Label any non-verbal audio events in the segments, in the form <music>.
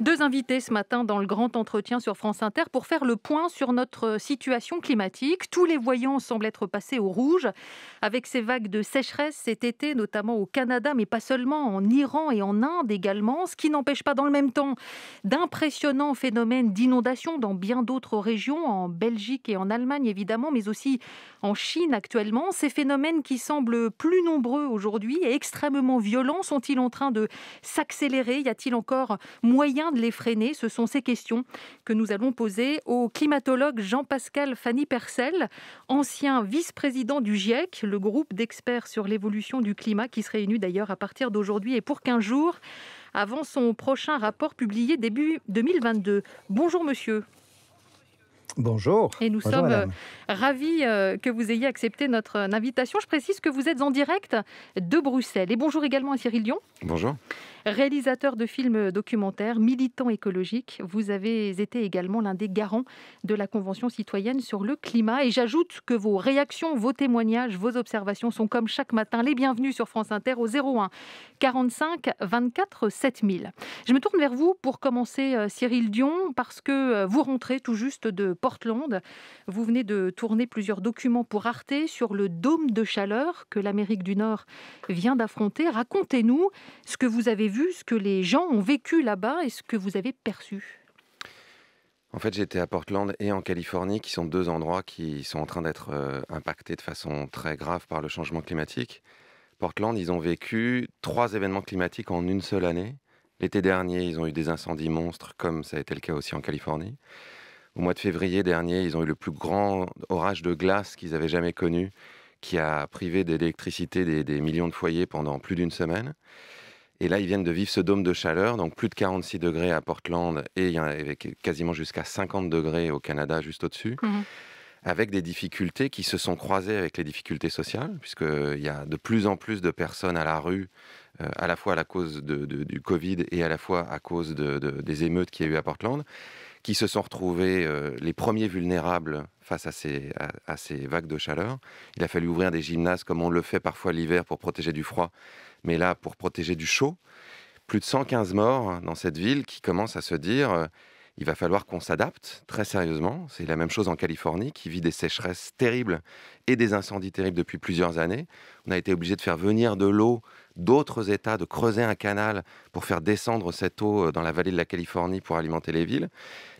Deux invités ce matin dans le grand entretien sur France Inter pour faire le point sur notre situation climatique. Tous les voyants semblent être passés au rouge avec ces vagues de sécheresse cet été, notamment au Canada, mais pas seulement, en Iran et en Inde également, ce qui n'empêche pas dans le même temps d'impressionnants phénomènes d'inondation dans bien d'autres régions, en Belgique et en Allemagne évidemment, mais aussi en Chine actuellement. Ces phénomènes qui semblent plus nombreux aujourd'hui et extrêmement violents sont-ils en train de s'accélérer Y a-t-il encore moyen de les freiner Ce sont ces questions que nous allons poser au climatologue Jean-Pascal Fanny Percel, ancien vice-président du GIEC, le groupe d'experts sur l'évolution du climat qui se réunit d'ailleurs à partir d'aujourd'hui et pour 15 jours avant son prochain rapport publié début 2022. Bonjour monsieur. Bonjour. Et nous sommes euh, ravis euh, que vous ayez accepté notre euh, invitation. Je précise que vous êtes en direct de Bruxelles. Et bonjour également à Cyril Dion. Bonjour. Réalisateur de films documentaires, militant écologique, vous avez été également l'un des garants de la Convention citoyenne sur le climat. Et j'ajoute que vos réactions, vos témoignages, vos observations sont comme chaque matin les bienvenus sur France Inter au 01 45 24 7000. Je me tourne vers vous pour commencer, Cyril Dion, parce que vous rentrez tout juste de Portland. Vous venez de tourner plusieurs documents pour Arte sur le dôme de chaleur que l'Amérique du Nord vient d'affronter. Racontez-nous ce que vous avez vu, ce que les gens ont vécu là-bas et ce que vous avez perçu. En fait, j'étais à Portland et en Californie, qui sont deux endroits qui sont en train d'être euh, impactés de façon très grave par le changement climatique. Portland, ils ont vécu trois événements climatiques en une seule année. L'été dernier, ils ont eu des incendies monstres, comme ça a été le cas aussi en Californie. Au mois de février dernier, ils ont eu le plus grand orage de glace qu'ils avaient jamais connu, qui a privé d'électricité des, millions de foyers pendant plus d'une semaine. Et là, ils viennent de vivre ce dôme de chaleur, donc plus de 46 degrés à Portland et il y en avait quasiment jusqu'à 50 degrés au Canada, juste au-dessus, mmh. avec des difficultés qui se sont croisées avec les difficultés sociales, puisqu'il euh, y a de plus en plus de personnes à la rue, euh, à la fois à la cause de, du Covid et à la fois à cause des émeutes qu'il y a eu à Portland qui se sont retrouvés euh, les premiers vulnérables face à ces, vagues de chaleur. Il a fallu ouvrir des gymnases comme on le fait parfois l'hiver pour protéger du froid, mais là pour protéger du chaud. Plus de 115 morts dans cette ville qui commence à se dire euh, il va falloir qu'on s'adapte très sérieusement. C'est la même chose en Californie qui vit des sécheresses terribles et des incendies terribles depuis plusieurs années. On a été obligé de faire venir de l'eau d'autres États de creuser un canal pour faire descendre cette eau euh, dans la vallée de la Californie pour alimenter les villes.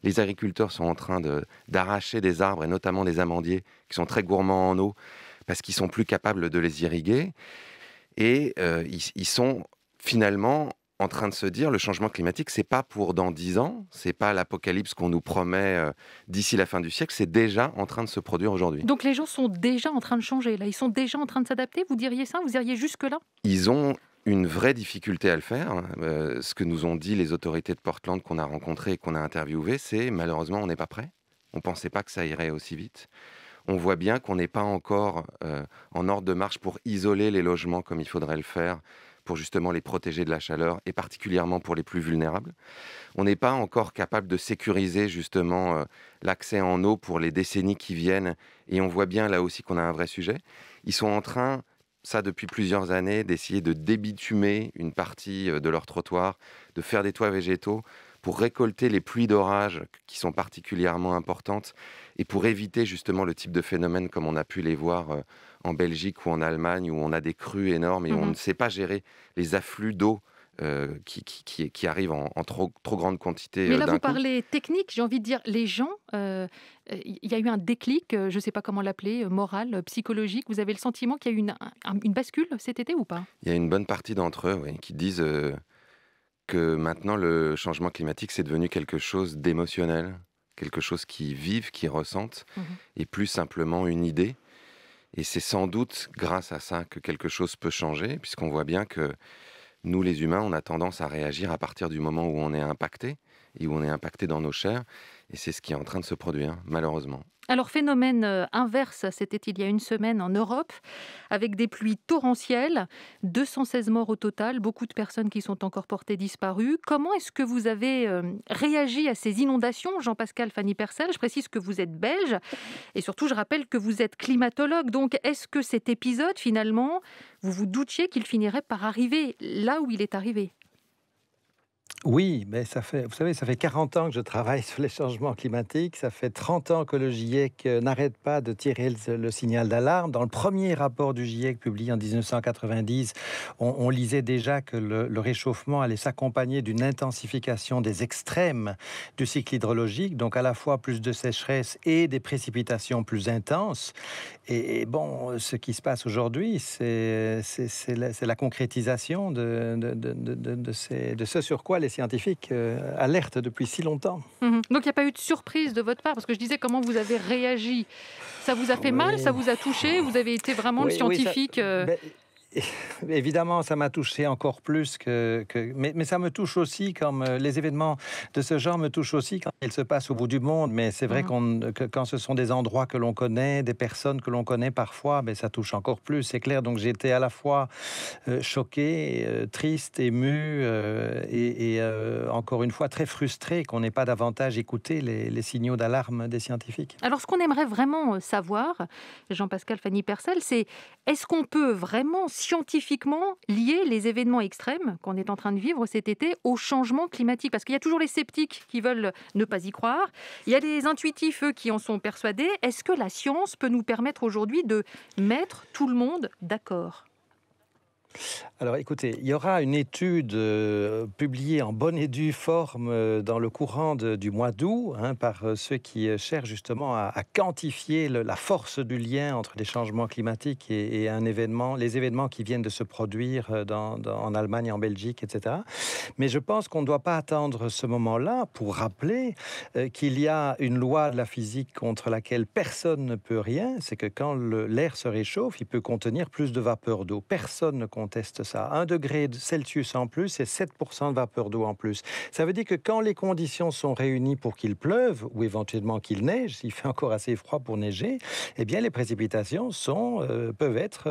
Les agriculteurs sont en train d'arracher des arbres et notamment des amandiers qui sont très gourmands en eau parce qu'ils sont plus capables de les irriguer. Et euh, ils sont finalement en train de se dire le changement climatique, c'est pas pour dans dix ans, c'est pas l'apocalypse qu'on nous promet euh, d'ici la fin du siècle, c'est déjà en train de se produire aujourd'hui. Donc les gens sont déjà en train de changer, là, ils sont déjà en train de s'adapter, vous diriez ça, vous iriez jusque-là Ils ont une vraie difficulté à le faire. Euh, ce que nous ont dit les autorités de Portland qu'on a rencontrées et qu'on a interviewées, c'est malheureusement on n'est pas prêt. On ne pensait pas que ça irait aussi vite. On voit bien qu'on n'est pas encore euh, en ordre de marche pour isoler les logements comme il faudrait le faire justement les protéger de la chaleur et particulièrement pour les plus vulnérables. On n'est pas encore capable de sécuriser justement euh, l'accès en eau pour les décennies qui viennent et on voit bien là aussi qu'on a un vrai sujet. Ils sont en train, ça depuis plusieurs années, d'essayer de débitumer une partie euh, de leur trottoir, de faire des toits végétaux pour récolter les pluies d'orage qui sont particulièrement importantes et pour éviter justement le type de phénomène comme on a pu les voir euh, en Belgique ou en Allemagne où on a des crues énormes et on mmh ne sait pas gérer les afflux d'eau. Euh, qui, qui, arrivent en, trop, trop, grande quantité. Mais euh, là, vous parlez technique, j'ai envie de dire, les gens, euh, il y a eu un déclic, je ne sais pas comment l'appeler, moral, psychologique. Vous avez le sentiment qu'il y a eu une, une, bascule cet été ou pas Il y a une bonne partie d'entre eux qui disent que maintenant le changement climatique, c'est devenu quelque chose d'émotionnel, quelque chose qu'ils vivent, qu'ils ressentent, mmh et plus simplement une idée. Et c'est sans doute grâce à ça que quelque chose peut changer, puisqu'on voit bien que nous, les humains, on a tendance à réagir à partir du moment où on est impacté et où on est impacté dans nos chairs. Et c'est ce qui est en train de se produire, malheureusement. Alors, phénomène euh, inverse, c'était il y a une semaine en Europe, avec des pluies torrentielles, 216 morts au total, beaucoup de personnes qui sont encore portées disparues. Comment est-ce que vous avez euh, réagi à ces inondations, Jean-Pascal Fanny Persel Je précise que vous êtes belge et surtout, je rappelle que vous êtes climatologue. Donc, est-ce que cet épisode, finalement, vous vous doutiez qu'il finirait par arriver là où il est arrivé oui, mais ça fait, vous savez, ça fait 40 ans que je travaille <laughs> sur les changements climatiques. Ça fait 30 ans que le GIEC euh, n'arrête pas de tirer le, signal d'alarme. Dans le premier rapport du GIEC publié en 1990, on, lisait déjà que le, réchauffement allait s'accompagner d'une intensification des extrêmes du cycle hydrologique, donc à la fois plus de sécheresse et des précipitations plus intenses. Et, bon, ce qui se passe aujourd'hui, c'est la, concrétisation de ce sur quoi les scientifique euh, alerte depuis si longtemps. Mhm. Donc il n'y a pas eu de surprise de votre part, parce que je disais comment vous avez réagi. Ça vous a fait mal, ça vous a touché, vous avez été vraiment le scientifique. Euh? Ben, évidemment, ça m'a touché encore plus que. mais, ça me touche aussi comme euh, les événements de ce genre me touchent aussi quand ils se passent au bout du monde. Mais c'est vrai mmh. qu'on. que quand ce sont des endroits que l'on connaît, des personnes que l'on connaît parfois, mais ben, ça touche encore plus, c'est clair. Donc j'étais à la fois euh, choqué, euh, triste, ému et, encore une fois très frustré qu'on n'ait pas davantage écouté les, les signaux d'alarme des scientifiques. Alors ce qu'on aimerait vraiment savoir, Jean-Pascal Fanny Percel, c'est est-ce qu'on peut vraiment scientifiquement lier les événements extrêmes qu'on est en train de vivre cet été au changement climatique Parce qu'il y a toujours les sceptiques qui veulent ne pas y croire, il y a les intuitifs, eux, qui en sont persuadés. Est-ce que la science peut nous permettre aujourd'hui de mettre tout le monde d'accord alors écoutez, il y aura une étude euh, publiée en bonne et due forme euh, dans le courant du mois d'août hein, par euh, ceux qui cherchent justement à, quantifier la force du lien entre les changements climatiques et, un événement, les événements qui viennent de se produire en Allemagne, en Belgique, etc. Mais je pense qu'on ne doit pas attendre ce moment-là pour rappeler qu'il y a une loi de la physique contre laquelle personne ne peut rien, c'est que quand l'air se réchauffe, il peut contenir plus de vapeur d'eau. Personne ne conteste teste ça. 1 degré Celsius en plus et 7% de vapeur d'eau en plus. Ça veut dire que quand les conditions sont réunies pour qu'il pleuve ou éventuellement qu'il neige, s'il fait encore assez froid pour neiger, eh bien les précipitations sont, euh, peuvent être 7%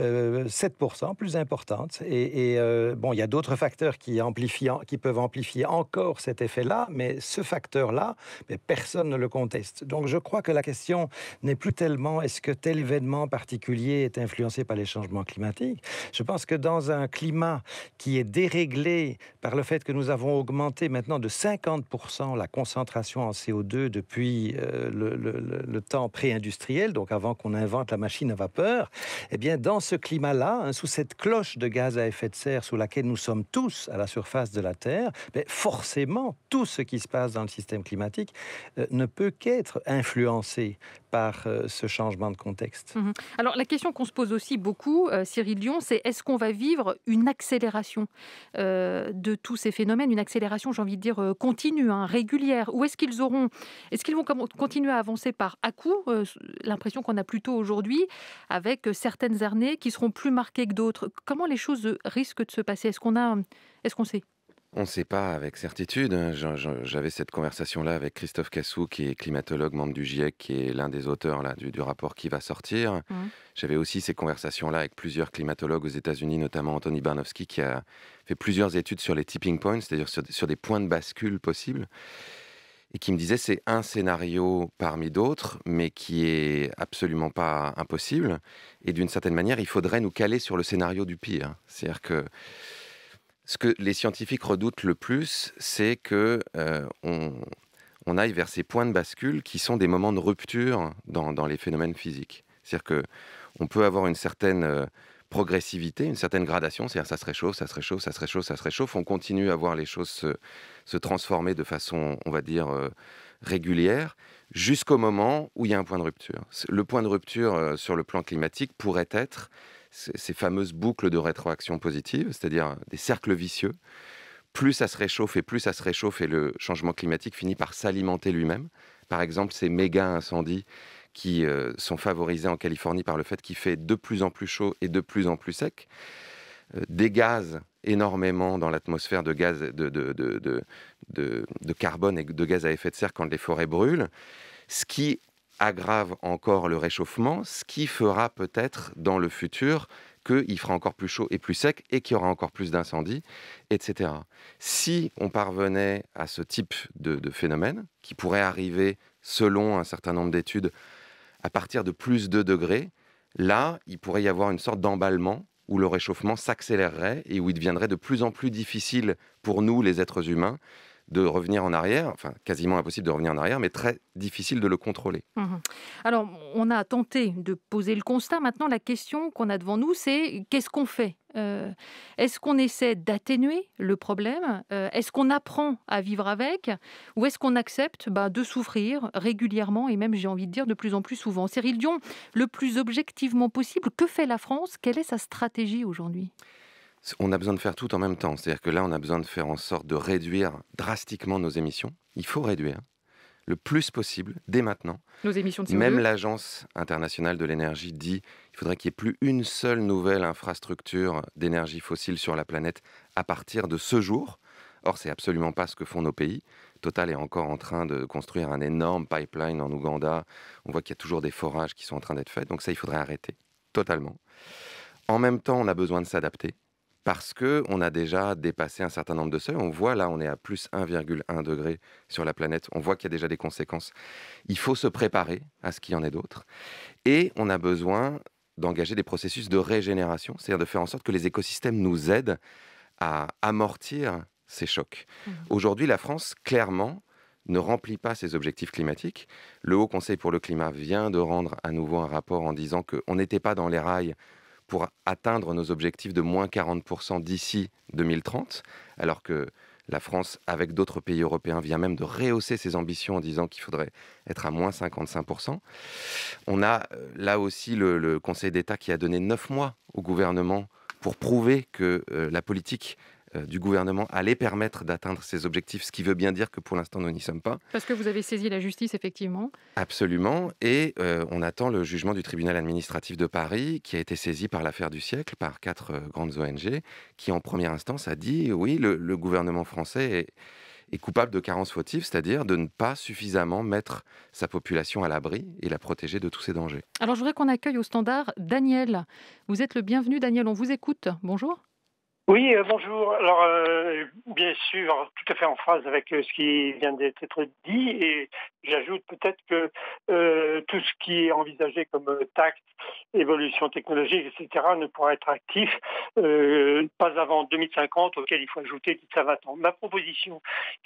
euh, euh, plus importantes. Et, bon, il y a d'autres facteurs qui, amplifient, qui peuvent amplifier encore cet effet-là, mais ce facteur-là, mais ben, personne ne le conteste. Donc je crois que la question n'est plus tellement est-ce que tel événement particulier est influencé par les changements climatiques, je pense que dans un climat qui est déréglé par le fait que nous avons augmenté maintenant de 50% la concentration en CO2 depuis euh, le, temps pré-industriel, donc avant qu'on invente la machine à vapeur, eh bien dans ce climat-là, hein, sous cette cloche de gaz à effet de serre sous laquelle nous sommes tous à la surface de la Terre, forcément tout ce qui se passe dans le système climatique euh, ne peut qu'être influencé par euh, ce changement de contexte. Mhm. Alors la question qu'on se pose aussi beaucoup, Cyril lyon c'est est-ce qu'on va vivre une accélération euh, de tous ces phénomènes, une accélération, j'ai envie de dire, euh, continue, hein, régulière Ou est-ce qu'ils auront, est-ce qu'ils vont continuer à avancer par à coup euh, L'impression qu'on a plutôt aujourd'hui, avec certaines années qui seront plus marquées que d'autres. Comment les choses risquent de se passer Est-ce qu'on a, est-ce qu'on sait on ne sait pas avec certitude. Hein. J'avais cette conversation-là avec Christophe Cassou, qui est climatologue, membre du GIEC, qui est l'un des auteurs là, du, rapport qui va sortir. Mmh. J'avais aussi ces conversations-là avec plusieurs climatologues aux États-Unis, notamment Anthony Barnowski, qui a fait plusieurs études sur les tipping points, c'est-à-dire sur, des points de bascule possibles, et qui me disait c'est un scénario parmi d'autres, mais qui est absolument pas impossible. Et d'une certaine manière, il faudrait nous caler sur le scénario du pire. Hein. C'est-à-dire que ce que les scientifiques redoutent le plus, c'est que euh, on, aille vers ces points de bascule qui sont des moments de rupture dans, les phénomènes physiques. C'est-à-dire que on peut avoir une certaine euh, progressivité, une certaine gradation, c'est-à-dire ça se réchauffe, ça se réchauffe, ça se réchauffe, ça se réchauffe, on continue à voir les choses se, transformer de façon, on va dire, euh, régulière, jusqu'au moment où il y a un point de rupture. Le point de rupture sur le plan climatique pourrait être ces fameuses boucles de rétroaction positive, c'est-à-dire des cercles vicieux. Plus ça se réchauffe et plus ça se réchauffe et le changement climatique finit par s'alimenter lui-même. Par exemple, ces méga incendies qui euh, sont favorisés en Californie par le fait qu'il fait de plus en plus chaud et de plus en plus sec. dégagent euh, des gaz énormément dans l'atmosphère de gaz de, de, carbone et de gaz à effet de serre quand les forêts brûlent, ce qui aggrave encore le réchauffement, ce qui fera peut-être dans le futur qu'il fera encore plus chaud et plus sec et qu'il y aura encore plus d'incendies, etc. Si on parvenait à ce type de, phénomène, qui pourrait arriver selon un certain nombre d'études à partir de plus de 2 degrés, là, il pourrait y avoir une sorte d'emballement où le réchauffement s'accélérerait et où il deviendrait de plus en plus difficile pour nous, les êtres humains, de revenir en arrière, enfin quasiment impossible de revenir en arrière, mais très difficile de le contrôler. Mmh Alors, on a tenté de poser le constat. Maintenant, la question qu'on a devant nous, c'est qu'est-ce qu'on fait euh, Est-ce qu'on essaie d'atténuer le problème euh, Est-ce qu'on apprend à vivre avec Ou est-ce qu'on accepte bah, de souffrir régulièrement et même, j'ai envie de dire, de plus en plus souvent Cyril Dion, le plus objectivement possible, que fait la France Quelle est sa stratégie aujourd'hui on a besoin de faire tout en même temps. C'est-à-dire que là, on a besoin de faire en sorte de réduire drastiquement nos émissions. Il faut réduire le plus possible dès maintenant. Nos émissions de CO2. Même l'Agence internationale de l'énergie dit qu'il faudrait qu'il n'y ait plus une seule nouvelle infrastructure d'énergie fossile sur la planète à partir de ce jour. Or, c'est absolument pas ce que font nos pays. Total est encore en train de construire un énorme pipeline en Ouganda. On voit qu'il y a toujours des forages qui sont en train d'être faits. Donc ça, il faudrait arrêter totalement. En même temps, on a besoin de s'adapter parce qu'on a déjà dépassé un certain nombre de seuils. On voit là, on est à plus 1,1 degré sur la planète. On voit qu'il y a déjà des conséquences. Il faut se préparer à ce qu'il y en ait d'autres. Et on a besoin d'engager des processus de régénération, c'est-à-dire de faire en sorte que les écosystèmes nous aident à amortir ces chocs. Mmh. Aujourd'hui, la France, clairement, ne remplit pas ses objectifs climatiques. Le Haut Conseil pour le climat vient de rendre à nouveau un rapport en disant qu'on n'était pas dans les rails pour atteindre nos objectifs de moins 40% d'ici 2030, alors que la France, avec d'autres pays européens, vient même de rehausser ses ambitions en disant qu'il faudrait être à moins 55%. On a euh, là aussi le, Conseil d'État qui a donné neuf mois au gouvernement pour prouver que euh, la politique euh, du gouvernement allait permettre d'atteindre ses objectifs, ce qui veut bien dire que pour l'instant, nous n'y sommes pas. Parce que vous avez saisi la justice, effectivement. Absolument, et euh, on attend le jugement du tribunal administratif de Paris, qui a été saisi par l'affaire du siècle, par quatre euh, grandes ONG, qui en première instance a dit, oui, le, gouvernement français est coupable de carence fautive, c'est-à-dire de ne pas suffisamment mettre sa population à l'abri et la protéger de tous ces dangers. Alors je voudrais qu'on accueille au standard Daniel. Vous êtes le bienvenu Daniel, on vous écoute. Bonjour. Oui, euh, bonjour. Alors, euh, bien sûr, tout à fait en phase avec euh, ce qui vient d'être dit, et j'ajoute peut-être que tout ce qui est envisagé comme tact évolution technologique, etc., ne pourra être actif euh, pas avant 2050, auquel il faut ajouter toute ça va ans. Ma proposition,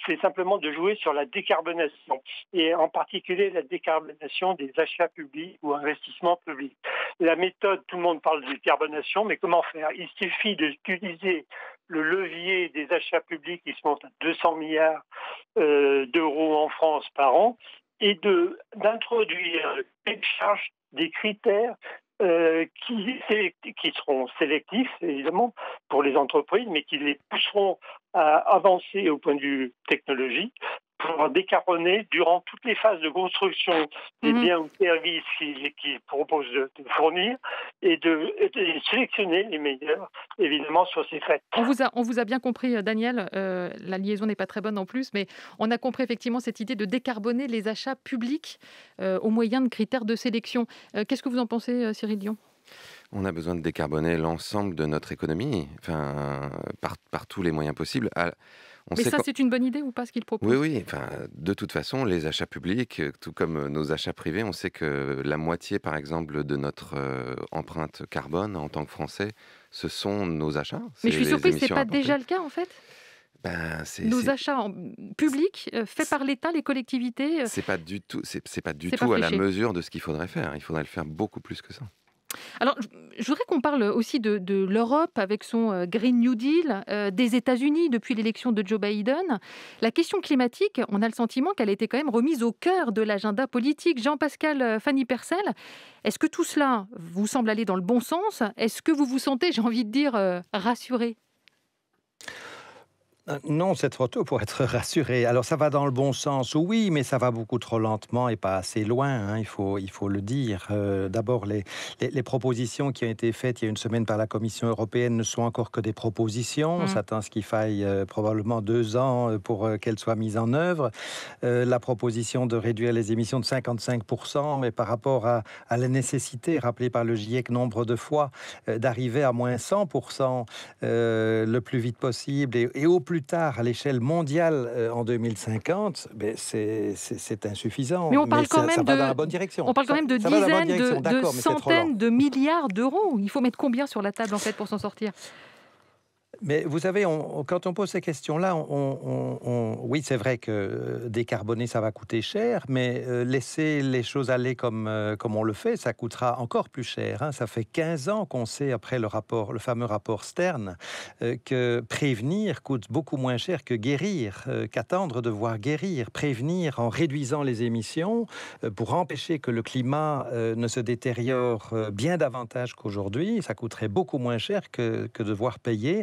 c'est simplement de jouer sur la décarbonation, et en particulier la décarbonation des achats publics ou investissements publics. La méthode, tout le monde parle de décarbonation, mais comment faire Il suffit d'utiliser le levier des achats publics qui se à 200 milliards euh, d'euros en France par an, et d'introduire une charge des critères euh, qui, seront sélectifs, évidemment, pour les entreprises, mais qui les pousseront à avancer au point de vue technologique pour décarboner durant toutes les phases de construction des mhm. biens ou services qu'ils proposent de, fournir et de, sélectionner les meilleurs, évidemment, sur ces faits. On vous a, on vous a bien compris, euh, Daniel. Euh, la liaison n'est pas très bonne en plus, mais on a compris effectivement cette idée de décarboner les achats publics euh, au moyen de critères de sélection. Qu'est-ce que vous en pensez, Cyril Dion on a besoin de décarboner l'ensemble de notre économie, enfin, par, par, tous les moyens possibles. Mais ça, c'est une bonne idée ou pas ce qu'il propose Oui, oui. Enfin, de toute façon, les achats publics, euh, tout comme euh, nos achats privés, on sait que la moitié, par exemple, de notre euh, empreinte carbone en tant que Français, ce sont nos achats. Mais je suis surprise, n'est pas déjà le cas en fait. Ben, nos achats publics faits par l'État, les collectivités. Ce n'est pas du tout, c'est pas du tout à la mesure de ce qu'il faudrait faire. Il faudrait le faire beaucoup plus que ça. Alors, je voudrais qu'on parle aussi de, l'Europe avec son euh, Green New Deal, euh, des États-Unis depuis l'élection de Joe Biden. La question climatique, on a le sentiment qu'elle était été quand même remise au cœur de l'agenda politique. Jean-Pascal euh, Fanny Percel, est-ce que tout cela vous semble aller dans le bon sens Est-ce que vous vous sentez, j'ai envie de dire, rassuré euh, non, c'est trop tôt pour être <laughs> rassuré. Alors ça va dans le bon sens, oui, mais ça va beaucoup trop lentement et pas assez loin, hein, il, faut, il faut le dire. Euh, d'abord, les, propositions qui ont été faites il y a une semaine par la Commission européenne ne sont encore que des propositions. On mm. s'attend à ce qu'il faille euh, probablement deux ans pour qu'elles soient mises en œuvre. la proposition de réduire les émissions de 55%, mais par rapport à, la nécessité, rappelée par le GIEC nombre de fois, d'arriver à moins 100% le plus vite possible et au plus plus tard à l'échelle mondiale euh, en 2050, ben, c'est insuffisant. Mais on parle quand même de. On parle même de dizaines, de, de centaines de milliards d'euros. Il faut mettre combien sur la table en fait pour s'en sortir mais vous savez, quand on pose ces questions-là, on, oui, c'est vrai que euh, décarboner, ça va coûter cher, mais euh, laisser les choses aller euh, comme, on le fait, ça coûtera encore plus cher. Hein. Ça fait 15 ans qu'on sait, après le, rapport, le fameux rapport Stern, que prévenir coûte beaucoup moins cher que guérir, qu'attendre de voir guérir. Prévenir en réduisant les émissions pour empêcher que le climat ne se détériore bien davantage qu'aujourd'hui, ça coûterait beaucoup moins cher que, que devoir payer.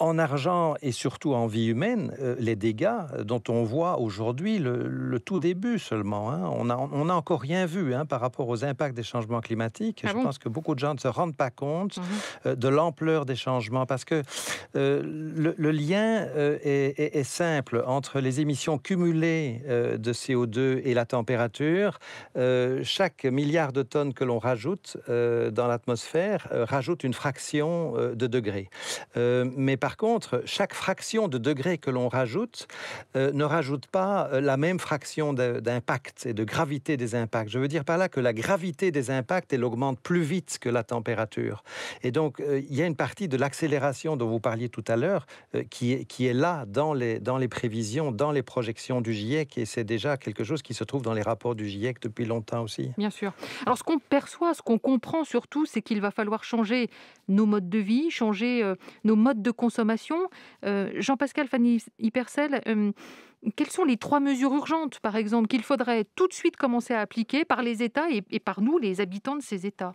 en argent et surtout en vie humaine, euh, les dégâts dont on voit aujourd'hui le, tout début seulement. Hein. On n'a a encore rien vu hein, par rapport aux impacts des changements climatiques. Ah Je pense que beaucoup de gens ne se rendent pas compte mmh euh, de l'ampleur des changements parce que euh, le, lien est, est, simple entre les émissions cumulées de CO2 et la température. chaque milliard de tonnes que l'on rajoute dans l'atmosphère rajoute une fraction de degré. mais par par contre, chaque fraction de degré que l'on rajoute euh, ne rajoute pas euh, la même fraction d'impact et de gravité des impacts. Je veux dire par là que la gravité des impacts, elle augmente plus vite que la température. Et donc, euh, il y a une partie de l'accélération dont vous parliez tout à l'heure qui, est, qui est là dans les, dans les prévisions, dans les projections du GIEC, et c'est déjà quelque chose qui se trouve dans les rapports du GIEC depuis longtemps aussi. Bien sûr. Alors, ce qu'on perçoit, ce qu'on comprend surtout, c'est qu'il va falloir changer nos modes de vie, changer nos modes de consommation euh, Jean-Pascal Fanny Hypercel, euh, quelles sont les trois mesures urgentes, par exemple, qu'il faudrait tout de suite commencer à appliquer par les États et, et par nous, les habitants de ces États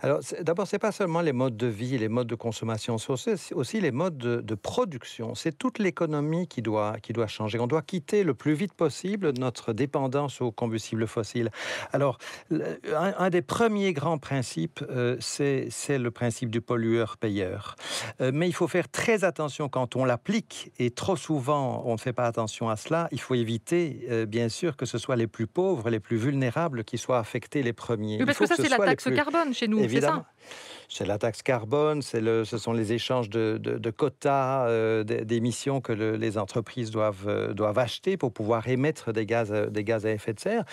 alors, d'abord, c'est pas seulement les modes de vie, les modes de consommation, c'est aussi les modes de, production. C'est toute l'économie qui doit, qui doit changer. On doit quitter le plus vite possible notre dépendance aux combustibles fossiles. Alors, un, des premiers grands principes, euh, c'est le principe du pollueur-payeur. Euh, mais il faut faire très attention quand on l'applique, et trop souvent, on ne fait pas attention à cela. Il faut éviter, euh, bien sûr, que ce soit les plus pauvres, les plus vulnérables qui soient affectés les premiers. parce que ça, c'est la taxe carbone chez nous évidemment c'est la taxe carbone, le, ce sont les échanges de, de, quotas euh, d'émissions que les entreprises doivent, euh, doivent acheter pour pouvoir émettre des gaz, euh, des gaz à effet de serre.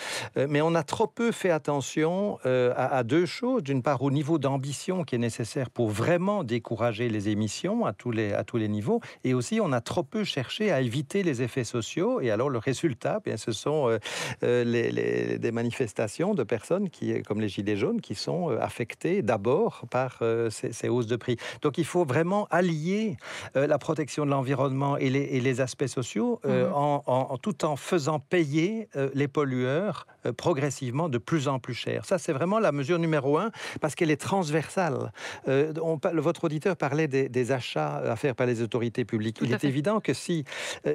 mais on a trop peu fait attention à, deux choses. D'une part, au niveau d'ambition qui est nécessaire pour vraiment décourager les émissions à tous les, à tous les niveaux. Et aussi, on a trop peu cherché à éviter les effets sociaux. Et alors, le résultat, eh bien, ce sont des manifestations de personnes qui, comme les Gilets jaunes qui sont affectées d'abord par euh, ces, hausses de prix. Donc il faut vraiment allier euh, la protection de l'environnement et, les, aspects sociaux euh, mhm. en, tout en faisant payer les pollueurs progressivement de plus en plus cher. Ça, c'est vraiment la mesure numéro un parce qu'elle est transversale. votre auditeur parlait des, achats à faire par les autorités publiques. il est évident que si,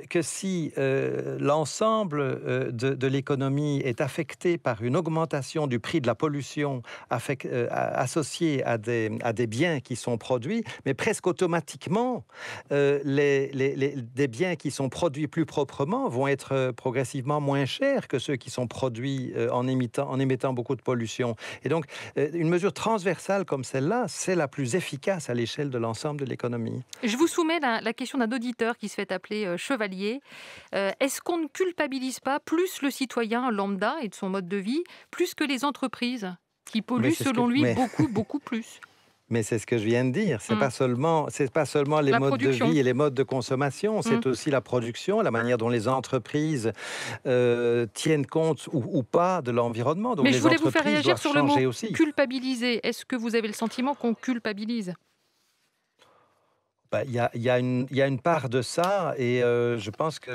que si l'ensemble de, l'économie est affecté par une augmentation du prix de la pollution associée à des, des biens qui sont produits, mais presque automatiquement, euh, les, les, des biens qui sont produits plus proprement vont être euh, progressivement moins chers que ceux qui sont produits euh, en, émettant, en émettant beaucoup de pollution. Et donc, une mesure transversale comme celle-là, c'est la plus efficace à l'échelle de l'ensemble de l'économie. Je vous soumets la, la question d'un auditeur qui se fait appeler Chevalier. Est-ce qu'on ne culpabilise pas plus le citoyen lambda et de son mode de vie, plus que les entreprises qui pollue, selon lui beaucoup, beaucoup plus. <laughs> Mais c'est ce que je viens de dire. C'est n'est mm. pas seulement, c'est pas seulement les modes de vie et les modes de consommation. C'est mm. aussi la production, la manière dont les entreprises euh, tiennent compte ou, pas de l'environnement. Donc Mais les je voulais vous faire réagir sur le mot aussi. culpabiliser. Est-ce que vous avez le sentiment qu'on culpabilise bah, il y, a, une part de ça, et euh, je pense que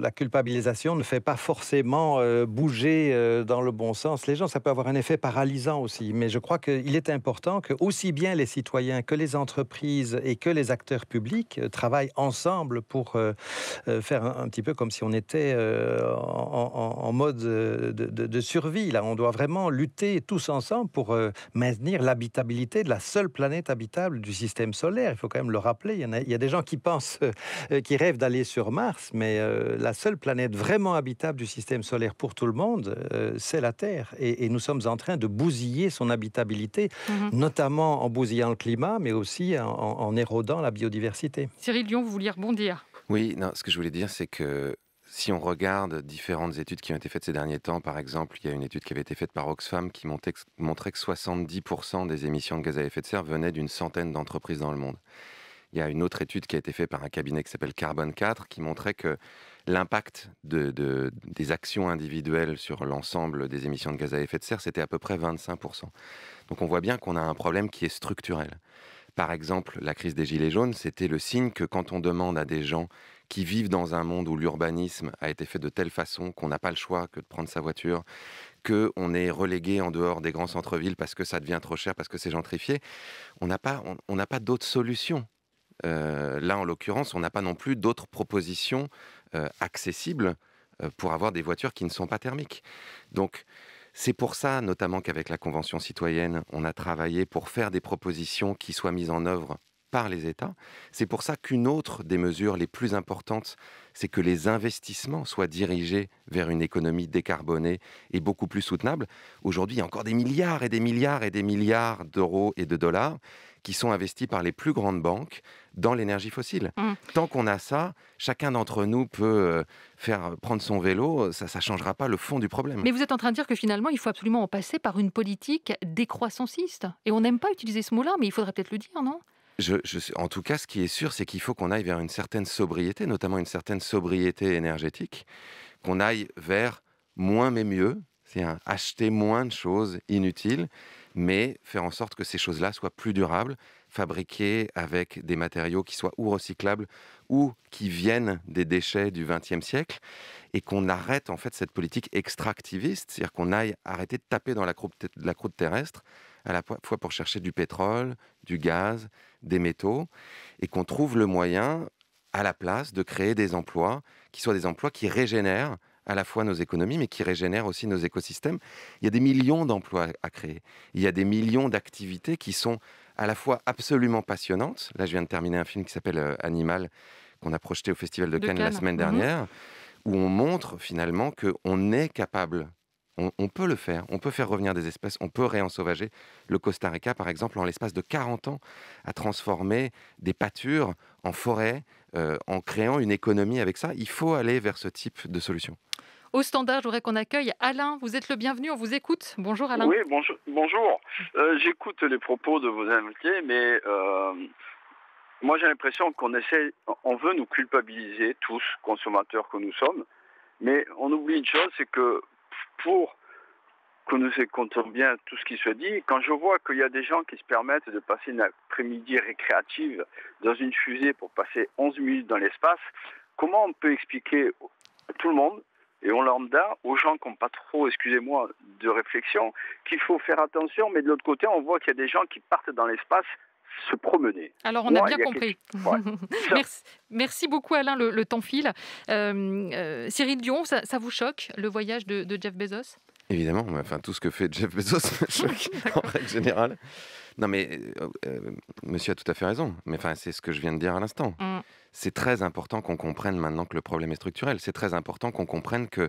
la culpabilisation ne fait pas forcément euh, bouger euh, dans le bon sens les gens. Ça peut avoir un effet paralysant aussi, mais je crois qu'il est important que aussi bien les citoyens que les entreprises et que les acteurs publics travaillent ensemble pour faire un, petit peu comme si on était en, mode de, de, survie. Là, on doit vraiment lutter tous ensemble pour maintenir l'habitabilité de la seule planète habitable du système solaire. Il faut quand même le rappeler. Il y, a, des gens qui pensent, euh, qui rêvent d'aller sur Mars, mais euh, la seule planète vraiment habitable du système solaire pour tout le monde, euh, c'est la Terre. Et, nous sommes en train de bousiller son habitabilité, mhm. notamment en bousillant le climat, mais aussi en, érodant la biodiversité. Cyril Lyon vous vouliez rebondir Oui, non, ce que je voulais dire, c'est que si on regarde différentes études qui ont été faites ces derniers temps, par exemple, il y a une étude qui avait été faite par Oxfam qui montrait que 70% des émissions de gaz à effet de serre venaient d'une centaine d'entreprises dans le monde. Il y a une autre étude qui a été faite par un cabinet qui s'appelle Carbone 4 qui montrait que l'impact de, des actions individuelles sur l'ensemble des émissions de gaz à effet de serre, c'était à peu près 25%. Donc on voit bien qu'on a un problème qui est structurel. Par exemple, la crise des Gilets jaunes, c'était le signe que quand on demande à des gens qui vivent dans un monde où l'urbanisme a été fait de telle façon qu'on n'a pas le choix que de prendre sa voiture, qu'on est relégué en dehors des grands centres-villes parce que ça devient trop cher, parce que c'est gentrifié, on n'a pas, on, n'a pas d'autre solution euh, là, en l'occurrence, on n'a pas non plus d'autres propositions euh, accessibles euh, pour avoir des voitures qui ne sont pas thermiques. Donc, c'est pour ça, notamment, qu'avec la Convention citoyenne, on a travaillé pour faire des propositions qui soient mises en œuvre par les États. C'est pour ça qu'une autre des mesures les plus importantes, c'est que les investissements soient dirigés vers une économie décarbonée et beaucoup plus soutenable. Aujourd'hui, il y a encore des milliards et des milliards et des milliards d'euros et de dollars qui sont investis par les plus grandes banques dans l'énergie fossile. Mm. Tant qu'on a ça, chacun d'entre nous peut euh, faire euh, prendre son vélo, ça ne changera pas le fond du problème. Mais vous êtes en train de dire que finalement, il faut absolument en passer par une politique décroissanciste. Et on n'aime pas utiliser ce mot-là, mais il faudrait peut-être le dire, non en tout cas, ce qui est sûr, c'est qu'il faut qu'on aille vers une certaine sobriété, notamment une certaine sobriété énergétique, qu'on aille vers moins mais mieux, cest à acheter moins de choses inutiles, mais faire en sorte que ces choses-là soient plus durables fabriqués avec des matériaux qui soient ou recyclables ou qui viennent des déchets du XXe siècle et qu'on arrête en fait cette politique extractiviste, c'est-à-dire qu'on aille arrêter de taper dans la croûte terrestre à la fois pour chercher du pétrole, du gaz, des métaux, et qu'on trouve le moyen, à la place, de créer des emplois qui soient des emplois qui régénèrent à la fois nos économies, mais qui régénèrent aussi nos écosystèmes. Il y a des millions d'emplois à créer. Il y a des millions d'activités qui sont à la fois absolument passionnantes. Là, je viens de terminer un film qui s'appelle euh, Animal, qu'on a projeté au Festival de, Cannes, la semaine mhm. dernière, où on montre finalement qu'on est capable. On, peut le faire, on peut faire revenir des espèces, on peut réensauvager. Le Costa Rica, par exemple, en l'espace de 40 ans, à transformer des pâtures en forêt, euh, en créant une économie avec ça. Il faut aller vers ce type de solution. Au standard, je qu'on accueille Alain. Vous êtes le bienvenu, on vous écoute. Bonjour Alain. Oui, bonjour. bonjour. Euh, j'écoute les propos de vos invités, mais euh, moi j'ai l'impression qu'on essaie, on veut nous culpabiliser tous, consommateurs que nous sommes, mais on oublie une chose, c'est que pour que nous écoutons bien tout ce qui se dit, quand je vois qu'il y a des gens qui se permettent de passer une après-midi récréative dans une fusée pour passer 11 minutes dans l'espace, comment on peut expliquer à tout le monde et on lambda aux gens qui n'ont pas trop, excusez-moi, de réflexion, qu'il faut faire attention, mais de l'autre côté, on voit qu'il y a des gens qui partent dans l'espace se promener. Alors on a bien compris. <laughs> <laughs> merci, beaucoup Alain, le, temps file. Euh, euh, Cyril Dion, ça, vous choque le voyage de, Jeff Bezos Évidemment, enfin tout ce que fait Jeff Bezos <laughs> me choque en règle générale. Non mais euh, monsieur a tout à fait raison, mais enfin c'est ce que je viens de dire à l'instant. Mm c'est très important qu'on comprenne maintenant que le problème est structurel. C'est très important qu'on comprenne que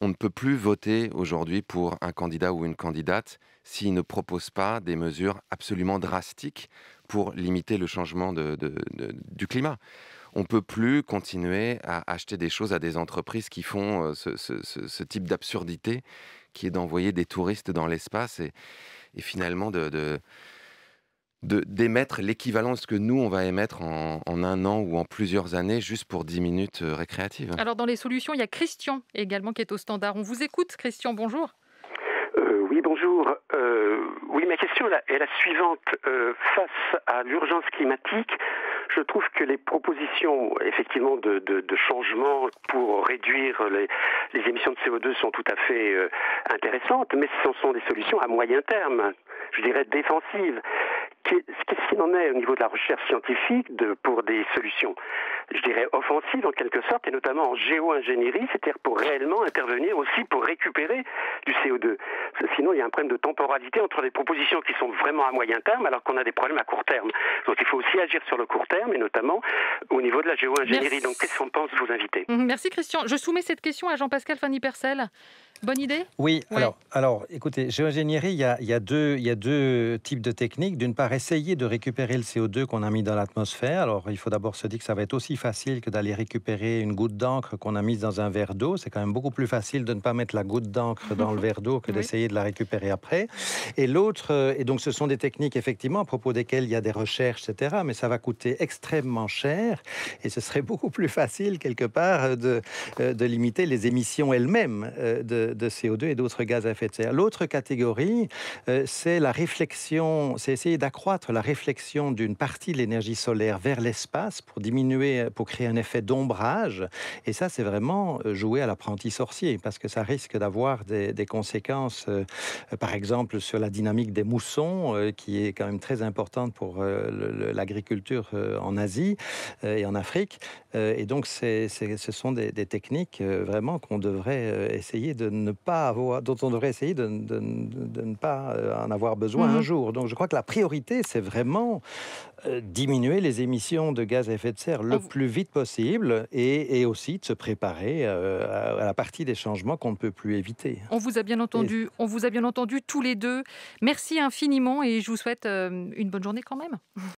on ne peut plus voter aujourd'hui pour un candidat ou une candidate s'il ne propose pas des mesures absolument drastiques pour limiter le changement de, du climat. On ne peut plus continuer à acheter des choses à des entreprises qui font euh, ce, ce, ce, type d'absurdité qui est d'envoyer des touristes dans l'espace et, finalement de d'émettre l'équivalent ce que nous, on va émettre en, un an ou en plusieurs années, juste pour 10 minutes euh, récréatives. Alors dans les solutions, il y a Christian également qui est au standard. On vous écoute, Christian, bonjour. Euh, oui, bonjour. Euh, oui, ma question est la suivante. face à l'urgence climatique, je trouve que les propositions, effectivement, de, changement pour réduire les, les, émissions de CO2 sont tout à fait intéressantes, mais ce sont des solutions à moyen terme, je dirais défensives qu'est-ce qu'il en est au niveau de la recherche scientifique de, pour des solutions, je dirais, offensives en quelque sorte, et notamment en géo-ingénierie, c'est-à-dire pour réellement intervenir aussi pour récupérer du CO2. Sinon, il y a un problème de temporalité entre les propositions qui sont vraiment à moyen terme alors qu'on a des problèmes à court terme. Donc il faut aussi agir sur le court terme et notamment au niveau de la géo-ingénierie. Donc qu'est-ce qu'on pense de vos invités mm, Merci Christian. Je soumets cette question à Jean-Pascal Fanny-Percel. Bonne idée Oui, alors, alors écoutez, géo-ingénierie, il y a, y, a y a, deux types de techniques. D'une part, essayer de récupérer le CO2 qu'on a mis dans l'atmosphère. Alors, il faut d'abord se dire que ça va être aussi facile que d'aller récupérer une goutte d'encre qu'on a mise dans un verre d'eau. C'est quand même beaucoup plus facile de ne pas mettre la goutte d'encre <laughs> dans le verre d'eau que d'essayer de la récupérer après. Et l'autre, euh, et donc ce sont des techniques effectivement à propos desquelles il y a des recherches, etc., mais ça va coûter extrêmement cher et ce serait <laughs> beaucoup plus facile quelque part euh, de, euh, de limiter les émissions elles-mêmes de, de, CO2 et d'autres gaz à effet de serre. L'autre catégorie, c'est la réflexion, c'est essayer d'accroître la réflexion d'une partie de l'énergie solaire vers l'espace pour diminuer, pour créer un effet d'ombrage. Et ça, c'est vraiment jouer à l'apprenti sorcier parce que ça risque d'avoir des conséquences, euh, par exemple, sur la dynamique des moussons, euh, qui est quand même très importante pour euh, l'agriculture en Asie et en Afrique. et donc, ce sont des, techniques vraiment qu'on devrait essayer de ne pas avoir, dont on devrait essayer de, ne pas en avoir besoin mmh un jour. Donc, je crois que la priorité, c'est vraiment euh, diminuer les émissions de gaz à effet de serre le ah, plus vite possible et, aussi de se préparer euh, à la partie des changements qu'on ne peut plus éviter. On vous a bien entendu, on vous a bien entendu tous les deux. Merci infiniment et je vous souhaite euh, une bonne journée quand même.